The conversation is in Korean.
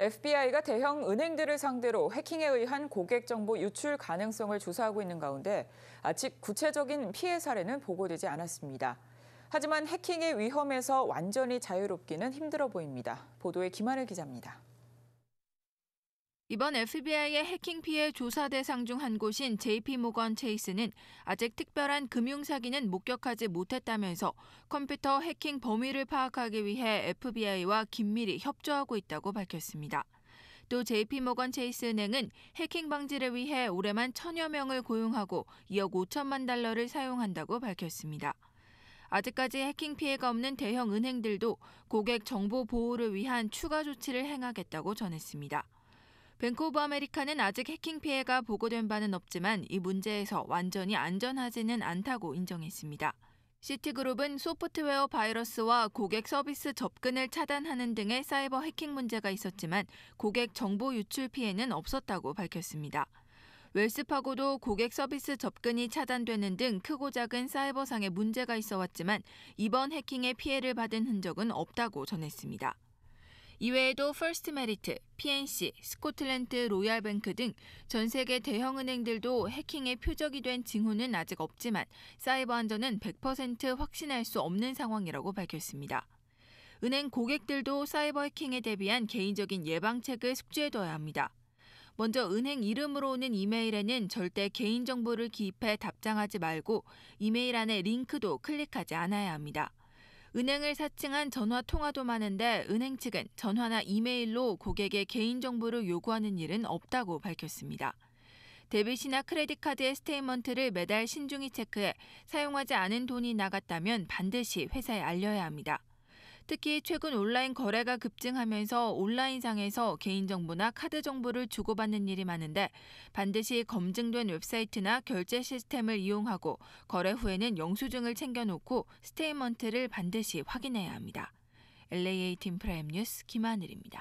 FBI가 대형 은행들을 상대로 해킹에 의한 고객 정보 유출 가능성을 조사하고 있는 가운데 아직 구체적인 피해 사례는 보고되지 않았습니다. 하지만 해킹의 위험에서 완전히 자유롭기는 힘들어 보입니다. 보도에 김하늘 기자입니다. 이번 FBI의 해킹 피해 조사 대상 중 한 곳인 JP 모건 체이스는 아직 특별한 금융 사기는 목격하지 못했다면서 컴퓨터 해킹 범위를 파악하기 위해 FBI와 긴밀히 협조하고 있다고 밝혔습니다. 또 JP 모건 체이스 은행은 해킹 방지를 위해 올해만 천여 명을 고용하고 2억 5천만 달러를 사용한다고 밝혔습니다. 아직까지 해킹 피해가 없는 대형 은행들도 고객 정보 보호를 위한 추가 조치를 행하겠다고 전했습니다. 뱅크 오브 아메리카는 아직 해킹 피해가 보고된 바는 없지만 이 문제에서 완전히 안전하지는 않다고 인정했습니다. 시티그룹은 소프트웨어 바이러스와 고객 서비스 접근을 차단하는 등의 사이버 해킹 문제가 있었지만 고객 정보 유출 피해는 없었다고 밝혔습니다. 웰스파고도 고객 서비스 접근이 차단되는 등 크고 작은 사이버상의 문제가 있어 왔지만 이번 해킹의 피해를 받은 흔적은 없다고 전했습니다. 이외에도 퍼스트 메리트, PNC, 스코틀랜드 로얄뱅크 등 전 세계 대형 은행들도 해킹의 표적이 된 징후는 아직 없지만 사이버 안전은 100% 확신할 수 없는 상황이라고 밝혔습니다. 은행 고객들도 사이버 해킹에 대비한 개인적인 예방책을 숙지해둬야 합니다. 먼저 은행 이름으로 오는 이메일에는 절대 개인정보를 기입해 답장하지 말고 이메일 안에 링크도 클릭하지 않아야 합니다. 은행을 사칭한 전화 통화도 많은데 은행 측은 전화나 이메일로 고객의 개인정보를 요구하는 일은 없다고 밝혔습니다. 데빗이나 크레딧카드의 스테이먼트를 매달 신중히 체크해 사용하지 않은 돈이 나갔다면 반드시 회사에 알려야 합니다. 특히 최근 온라인 거래가 급증하면서 온라인상에서 개인정보나 카드 정보를 주고받는 일이 많은데 반드시 검증된 웹사이트나 결제 시스템을 이용하고 거래 후에는 영수증을 챙겨놓고 스테이먼트를 반드시 확인해야 합니다. l a 팀 프라임 뉴스 김하늘입니다.